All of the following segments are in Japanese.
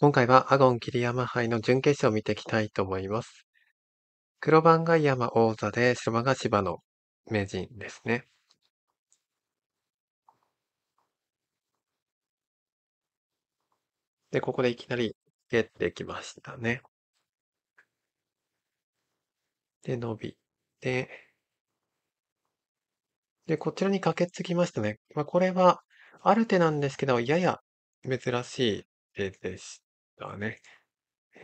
今回はアゴン桐山杯の準決勝を見ていきたいと思います。黒番が山王座で白番が芝の名人ですね。で、ここでいきなり蹴ってきましたね。で、伸びて、で、こちらに駆けつきましたね。まあ、これは、ある手なんですけど、やや珍しい手でしだね。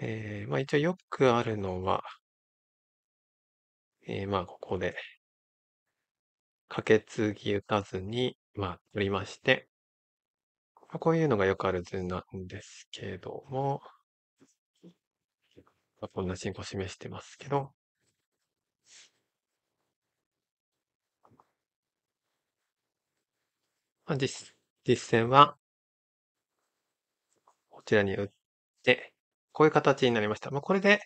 ええ、まあ、一応よくあるのはええ、まあ、ここでカケツギ打たずに、まあ、取りまして。ま、こういうのがよくある図なんですけども。ま、こんな進行を示してますけど。ま、じっ実戦はこちらに打っで、こういう形になりました。まあ、これで、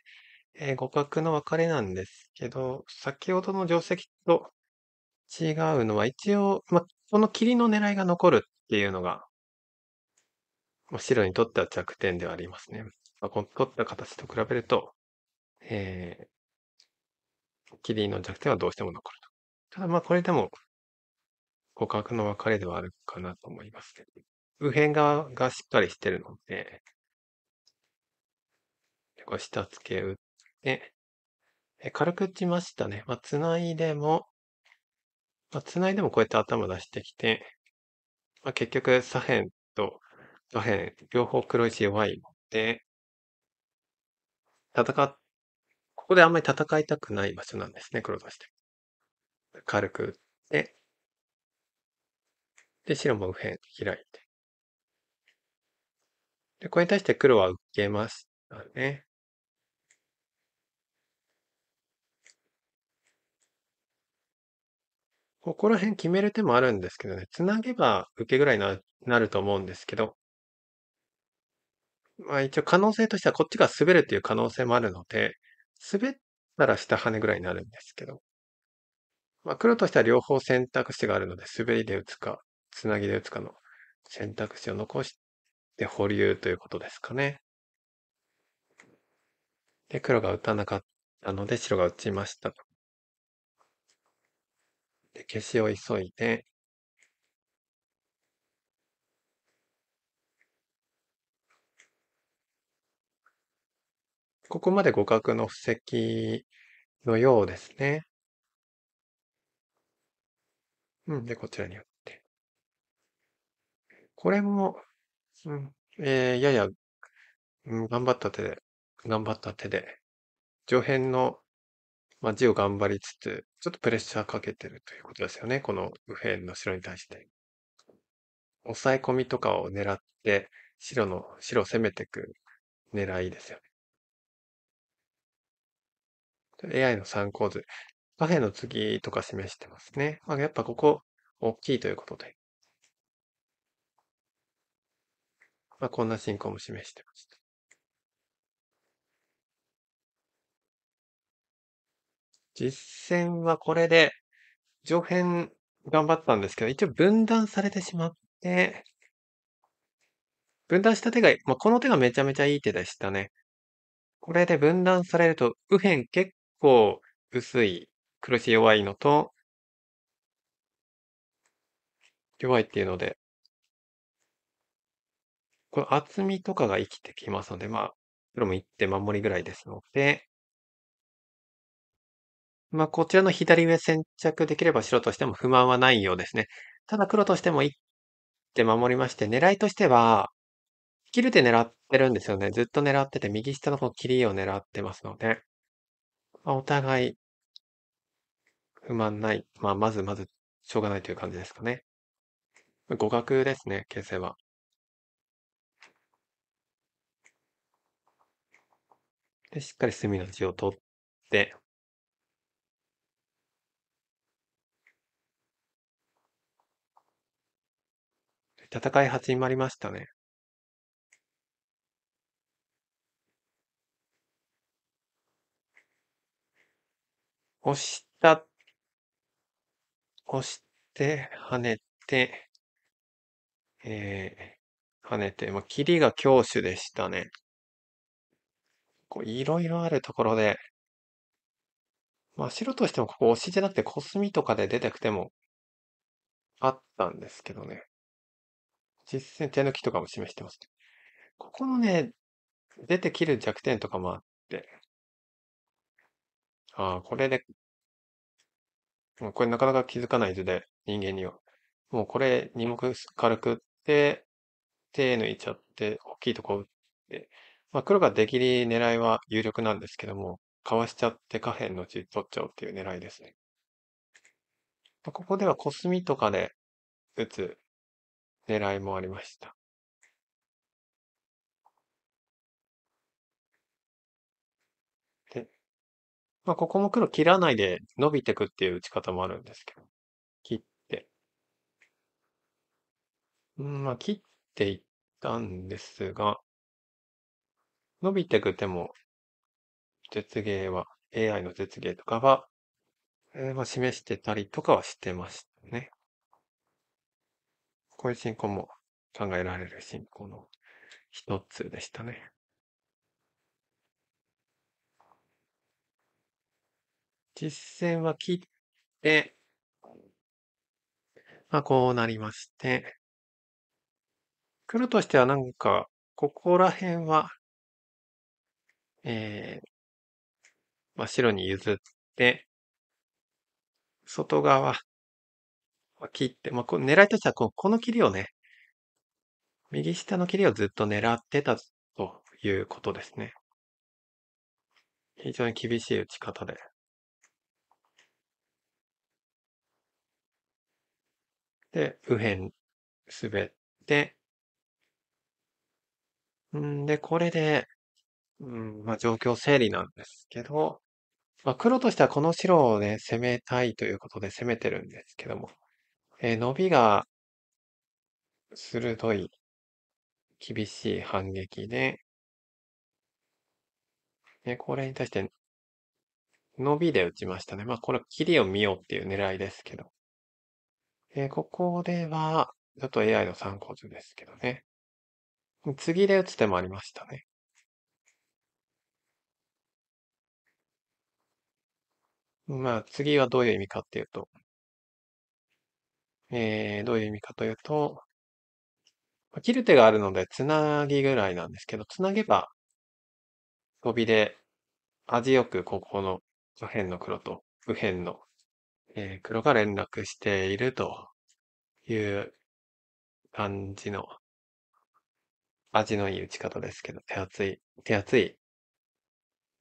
えー、互角の分かれなんですけど、先ほどの定石と違うのは、一応、まあ、この霧の狙いが残るっていうのが、白にとっては弱点ではありますね。まあ、この取った形と比べると、えー、霧の弱点はどうしても残ると。ただまあこれでも、互角の分かれではあるかなと思いますけど。右辺側がしっかりしてるので、こう下付け打って、え軽く打ちましたね。まあ、繋いでも、まあ、繋いでもこうやって頭出してきて、まあ、結局左辺と左辺、両方黒石弱いので、戦っ、ここであんまり戦いたくない場所なんですね、黒として。軽く打って、で、白も右辺開いて。で、これに対して黒は受けましたね。ここら辺決める手もあるんですけどね、つなげば受けぐらいな、なると思うんですけど、まあ一応可能性としてはこっちが滑るっていう可能性もあるので、滑ったら下跳ねぐらいになるんですけど、まあ黒としては両方選択肢があるので、滑りで打つか、つなぎで打つかの選択肢を残して保留ということですかね。で、黒が打たなかったので白が打ちましたで、消しを急いで、ここまで互角の布石のようですね。うん、で、こちらに打って。これも、うん、えー、やや、うん、頑張った手で、頑張った手で、上辺のま、あ、地を頑張りつつ、ちょっとプレッシャーかけてるということですよね、この右辺の白に対して。抑え込みとかを狙って、白の白を攻めていく狙いですよね。AI の参考図。下辺の次とか示してますね。まあ、やっぱここ、大きいということで。まあ、こんな進行も示してました。実戦はこれで、上辺頑張ったんですけど、一応分断されてしまって、分断した手が、まあ、この手がめちゃめちゃいい手でしたね。これで分断されると、右辺結構薄い、黒地弱いのと、弱いっていうので、これ厚みとかが生きてきますので、まあ、黒も1手守りぐらいですので、まあ、こちらの左上先着できれば白としても不満はないようですね。ただ黒としても一手守りまして、狙いとしては、切るで狙ってるんですよね。ずっと狙ってて、右下のこの切りを狙ってますので、まあ、お互い不満ない。まあ、まずまずしょうがないという感じですかね。互角ですね、形勢は。で、しっかり隅の地を取って、戦い始まりましたね。押した、押して、跳ねて、えー、跳ねて、まあ、キリが強手でしたね。こう、いろいろあるところで、まあ、白としてもここ押しじゃなくてコスミとかで出てくてもあったんですけどね。実践手抜きとかも示してます。ここのね、出て切る弱点とかもあって、ああ、これで、もうこれなかなか気づかない図で、人間には。もうこれ2目軽く打って、手抜いちゃって、大きいとこ打って、まあ黒が出切り狙いは有力なんですけども、かわしちゃって下辺の地取っちゃおうっていう狙いですね。ここではコスミとかで打つ狙いもありました。で、まあ、ここも黒切らないで伸びてくっていう打ち方もあるんですけど、切って。うん、まあ、切っていったんですが、伸びてく手も、絶芸は、AI の絶芸とかは、えー、まあ示してたりとかはしてましたね。こういう信仰も考えられる信仰の一つでしたね。実践は切って、まあ、こうなりまして、黒としてはなんか、ここら辺は、えー、まあ、白に譲って、外側、まあ、切って、まあ、こう狙いとしてはここの切りをね、右下の切りをずっと狙ってたということですね。非常に厳しい打ち方で。で、右辺滑って、んで、これで、うん、まあ状況整理なんですけど、まあ黒としてはこの白をね、攻めたいということで攻めてるんですけども、えー伸びが鋭い、厳しい反撃で、えこれに対して、伸びで打ちましたね。まあ、これ、切りを見ようっていう狙いですけど。えーここでは、ちょっと AI の参考図ですけどね。次で打つ手もありましたね。まあ、次はどういう意味かっていうと、えー、どういう意味かというと、切る手があるので、つなぎぐらいなんですけど、つなげば、飛びで、味よくここの左辺の黒と右辺の、えー、黒が連絡しているという感じの、味のいい打ち方ですけど、手厚い、手厚い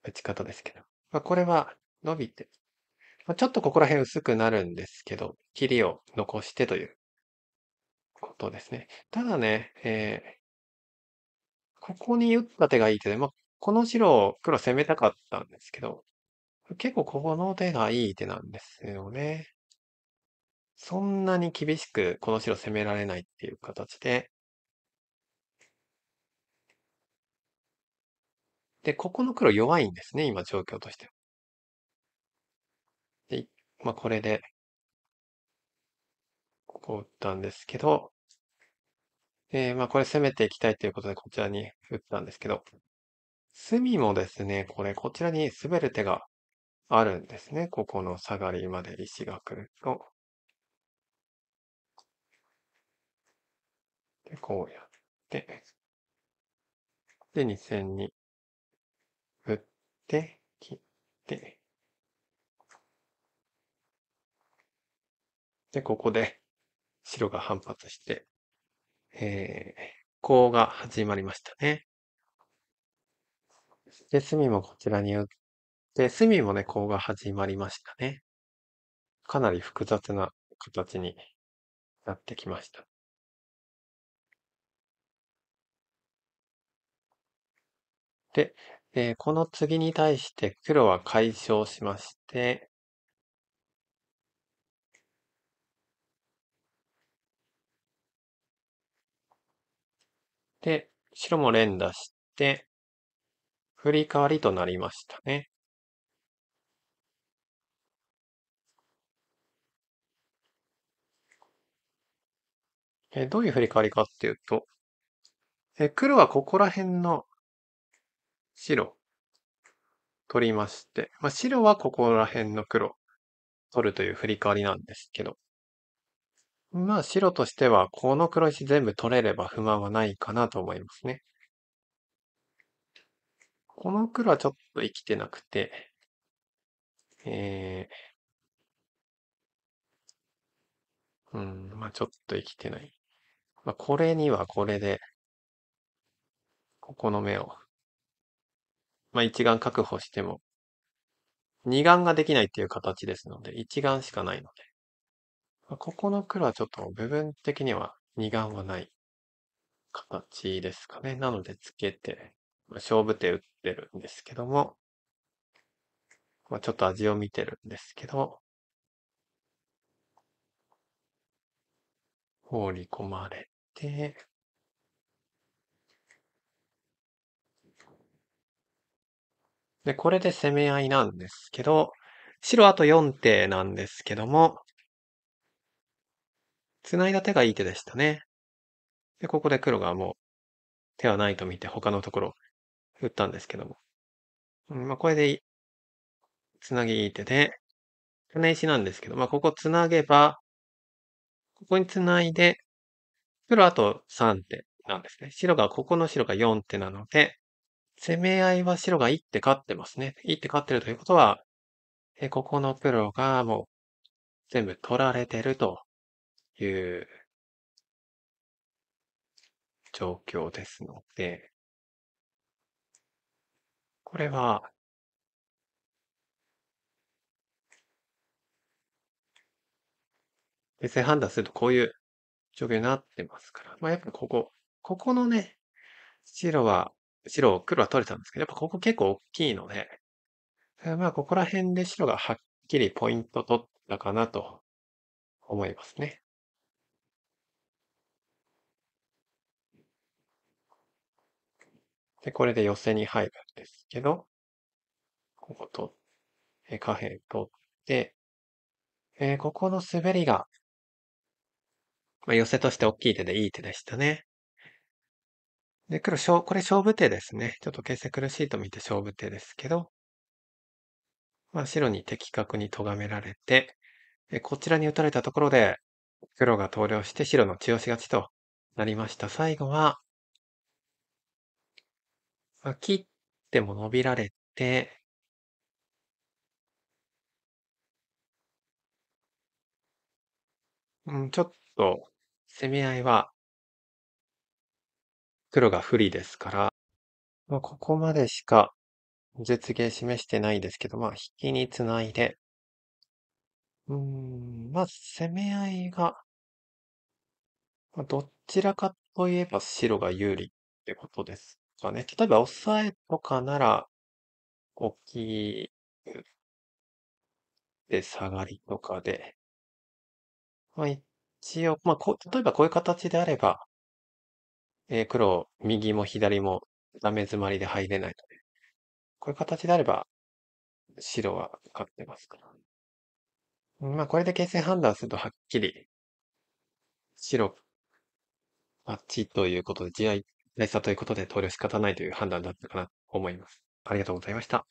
打ち方ですけど。まあ、これは伸びて、まあ、ちょっとここら辺薄くなるんですけど、切りを残してということですね。ただね、えー、ここに打った手がいい手で、まあ、この白を黒攻めたかったんですけど、結構この手がいい手なんですよね。そんなに厳しくこの白攻められないっていう形で。で、ここの黒弱いんですね、今状況として。まあ、これで、ここを打ったんですけど、えー、まあ、これ攻めていきたいということで、こちらに打ったんですけど、隅もですね、これ、こちらに滑る手があるんですね。ここの下がりまで石が来ると。で、こうやって、で、2線に打って、切って、で、ここで白が反発して、えー、コウが始まりましたね。で、隅もこちらに打って、隅もね、コウが始まりましたね。かなり複雑な形になってきました。で、えー、この次に対して黒は解消しまして、で、白も連打して、振り替わりとなりましたね。えどういう振り替わりかっていうと、え黒はここら辺の白取りまして、まあ、白はここら辺の黒取るという振り替わりなんですけど、まあ白としてはこの黒石全部取れれば不満はないかなと思いますね。この黒はちょっと生きてなくて、えー、うん、まあちょっと生きてない。まあこれにはこれで、ここの目を、まあ一眼確保しても、二眼ができないっていう形ですので、一眼しかないので。まあここの黒はちょっと部分的には二眼はない形ですかね。なのでつけて、まあ勝負手打ってるんですけども、まあ、ちょっと味を見てるんですけど、放り込まれて、で、これで攻め合いなんですけど、白あと4手なんですけども、繋いだ手がいい手でしたね。で、ここで黒がもう手はないと見て他のところ打ったんですけども。うん、まあ、これで、繋ぎいい手で、金石なんですけど、まあ、ここ繋げば、ここに繋いで、黒あと3手なんですね。白が、ここの白が4手なので、攻め合いは白が1手勝ってますね。1手勝ってるということは、えここの黒がもう全部取られてるという状況ですので、これは、別に判断するとこういう状況になってますから、まあやっぱりここ、ここのね、白は、白、黒は取れたんですけど、やっぱここ結構大きいので、まあここら辺で白がはっきりポイント取ったかなと思いますね。で、これで寄せに入るんですけど、ここと、えー、下辺取って、えー、ここの滑りが、まあ、寄せとして大きい手でいい手でしたね。で、黒、これ勝負手ですね。ちょっと形勢苦しいと見て勝負手ですけど、まあ、白に的確に咎められて、えこちらに打たれたところで、黒が投了して白の強し勝ちとなりました。最後は、ま、切ってもノビられてうん、ちょっと攻め合いは黒が不利ですから、ま、ここまでしか実現示してないですけど、まあ、引きにつないでうん、ま、あ攻め合いがま、どちらかといえば白が有利ってことです。かね。例えばさえとかなら、大きいで、下がりとかで。まあ、一応、まあ、こう、例えばこういう形であれば、えー、黒、右も左もダメ詰まりで入れないので、こういう形であれば、白は勝ってますから。うんまあ、これで形勢判断するとはっきり、白、勝ちということで、地合い大事だということで投了仕方ないという判断だったかなと思います。ありがとうございました。